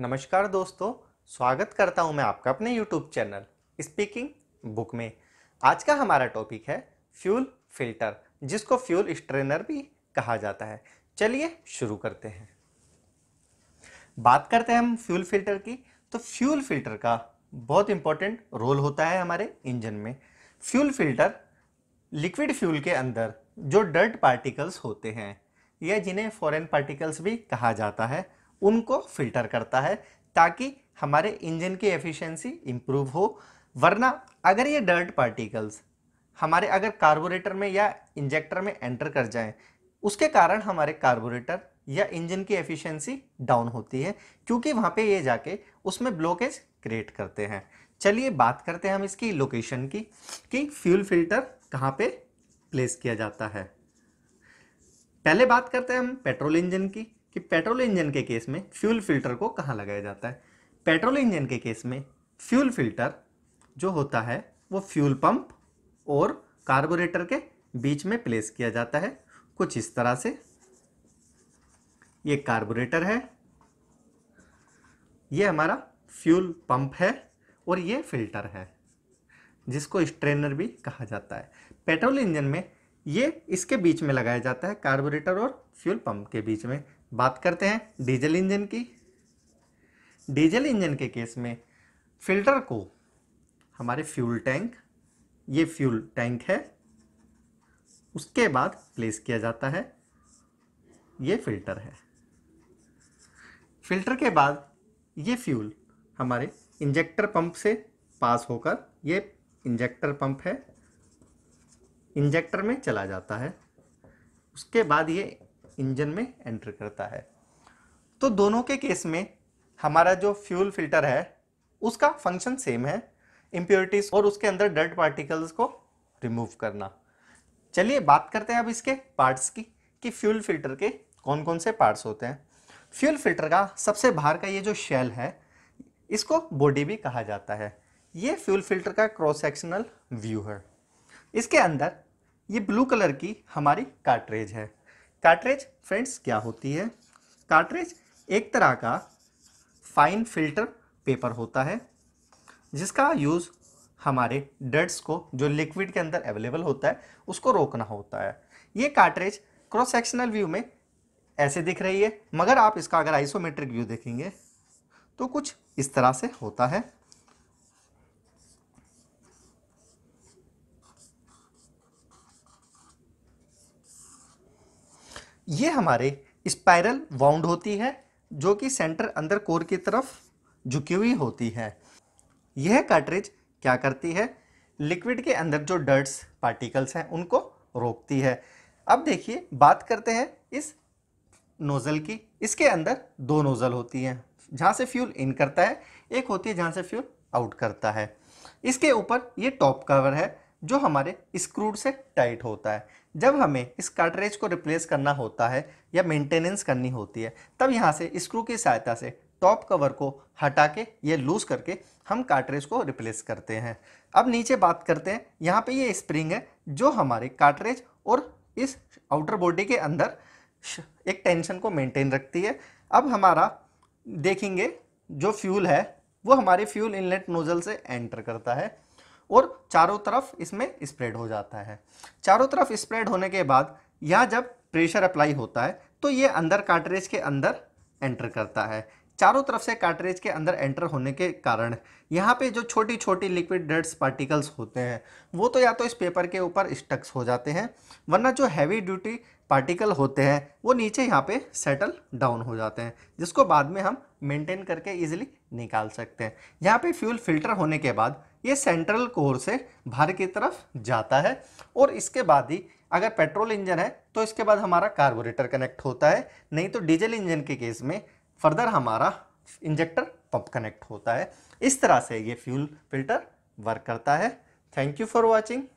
नमस्कार दोस्तों स्वागत करता हूं मैं आपका अपने यूट्यूब चैनल स्पीकिंग बुक में आज का हमारा टॉपिक है फ्यूल फिल्टर जिसको फ्यूल स्ट्रेनर भी कहा जाता है चलिए शुरू करते हैं बात करते हैं हम फ्यूल फिल्टर की तो फ्यूल फिल्टर का बहुत इंपॉर्टेंट रोल होता है हमारे इंजन में फ्यूल फिल्टर लिक्विड फ्यूल के अंदर जो डर्ट पार्टिकल्स होते हैं या जिन्हें फॉरेन पार्टिकल्स भी कहा जाता है उनको फिल्टर करता है ताकि हमारे इंजन की एफिशिएंसी इम्प्रूव हो वरना अगर ये डर्ट पार्टिकल्स हमारे अगर कार्बोरेटर में या इंजेक्टर में एंटर कर जाएं उसके कारण हमारे कार्बोरेटर या इंजन की एफिशिएंसी डाउन होती है क्योंकि वहाँ पे ये जाके उसमें ब्लॉकेज क्रिएट करते हैं चलिए बात करते हैं हम इसकी लोकेशन की कि फ्यूल फिल्टर कहाँ पर प्लेस किया जाता है पहले बात करते हैं हम पेट्रोल इंजन की कि पेट्रोल इंजन के केस में फ्यूल फिल्टर को कहाँ लगाया जाता है पेट्रोल इंजन के केस में फ्यूल फिल्टर जो होता है वो फ्यूल पंप और कार्बोरेटर के बीच में प्लेस किया जाता है कुछ इस तरह से ये कार्बोरेटर है ये हमारा फ्यूल पंप है और ये फिल्टर है जिसको स्ट्रेनर भी कहा जाता है पेट्रोल इंजन में ये इसके बीच में लगाया जाता है कार्बोरेटर और फ्यूल पंप के बीच में बात करते हैं डीजल इंजन की डीजल इंजन के केस में फिल्टर को हमारे फ्यूल टैंक ये फ्यूल टैंक है उसके बाद प्लेस किया जाता है ये फिल्टर है फिल्टर के बाद ये फ्यूल हमारे इंजेक्टर पंप से पास होकर ये इंजेक्टर पंप है इंजेक्टर में चला जाता है उसके बाद ये इंजन में एंटर करता है तो दोनों के केस में हमारा जो फ्यूल फिल्टर है उसका फंक्शन सेम है इम्प्योरिटीज और उसके अंदर डर्ट पार्टिकल्स को रिमूव करना चलिए बात करते हैं अब इसके पार्ट्स की कि फ्यूल फिल्टर के कौन कौन से पार्ट्स होते हैं फ्यूल फिल्टर का सबसे बाहर का ये जो शेल है इसको बॉडी भी कहा जाता है ये फ्यूल फिल्टर का क्रॉस सेक्शनल व्यू है इसके अंदर ये ब्लू कलर की हमारी कार्ट्रेज है कार्ट्रेज फ्रेंड्स क्या होती है कार्ट्रेज एक तरह का फाइन फिल्टर पेपर होता है जिसका यूज़ हमारे डर्ट्स को जो लिक्विड के अंदर अवेलेबल होता है उसको रोकना होता है ये कार्ट्रेज क्रॉस सेक्शनल व्यू में ऐसे दिख रही है मगर आप इसका अगर आइसोमेट्रिक व्यू देखेंगे तो कुछ इस तरह से होता है ये हमारे स्पायरल वाउंड होती है जो कि सेंटर अंदर कोर की तरफ झुकी हुई होती है यह कार्ट्रिज क्या करती है लिक्विड के अंदर जो डर्ट्स पार्टिकल्स हैं उनको रोकती है अब देखिए बात करते हैं इस नोज़ल की इसके अंदर दो नोज़ल होती हैं जहाँ से फ्यूल इन करता है एक होती है जहाँ से फ्यूल आउट करता है इसके ऊपर ये टॉप कवर है जो हमारे स्क्रूड से टाइट होता है जब हमें इस कार्टरेज को रिप्लेस करना होता है या मेंटेनेंस करनी होती है तब यहाँ से स्क्रू की सहायता से टॉप कवर को हटा के ये लूज़ करके हम कार्टरेज को रिप्लेस करते हैं अब नीचे बात करते हैं यहाँ पे ये स्प्रिंग है जो हमारे कार्टरेज और इस आउटर बॉडी के अंदर एक टेंशन को मेंटेन रखती है अब हमारा देखेंगे जो फ्यूल है वो हमारे फ्यूल इनलेट नोज़ल से एंटर करता है और चारों तरफ इसमें स्प्रेड हो जाता है चारों तरफ स्प्रेड होने के बाद यह जब प्रेशर अप्लाई होता है तो ये अंदर कार्टरेज के अंदर एंटर करता है चारों तरफ से कार्टरेज के अंदर एंटर होने के कारण यहाँ पे जो छोटी छोटी लिक्विड डर्ट्स पार्टिकल्स होते हैं वो तो या तो इस पेपर के ऊपर स्टक्स हो जाते हैं वरना जो हैवी ड्यूटी पार्टिकल होते हैं वो नीचे यहाँ पे सेटल डाउन हो जाते हैं जिसको बाद में हम मेंटेन करके इजीली निकाल सकते हैं यहाँ पे फ्यूल फिल्टर होने के बाद ये सेंट्रल कोर से बाहर की तरफ जाता है और इसके बाद ही अगर पेट्रोल इंजन है तो इसके बाद हमारा कार्बोरेटर कनेक्ट होता है नहीं तो डीजल इंजन के केस में फर्दर हमारा इंजेक्टर पंप कनेक्ट होता है इस तरह से ये फ्यूल फिल्टर वर्क करता है थैंक यू फॉर वॉचिंग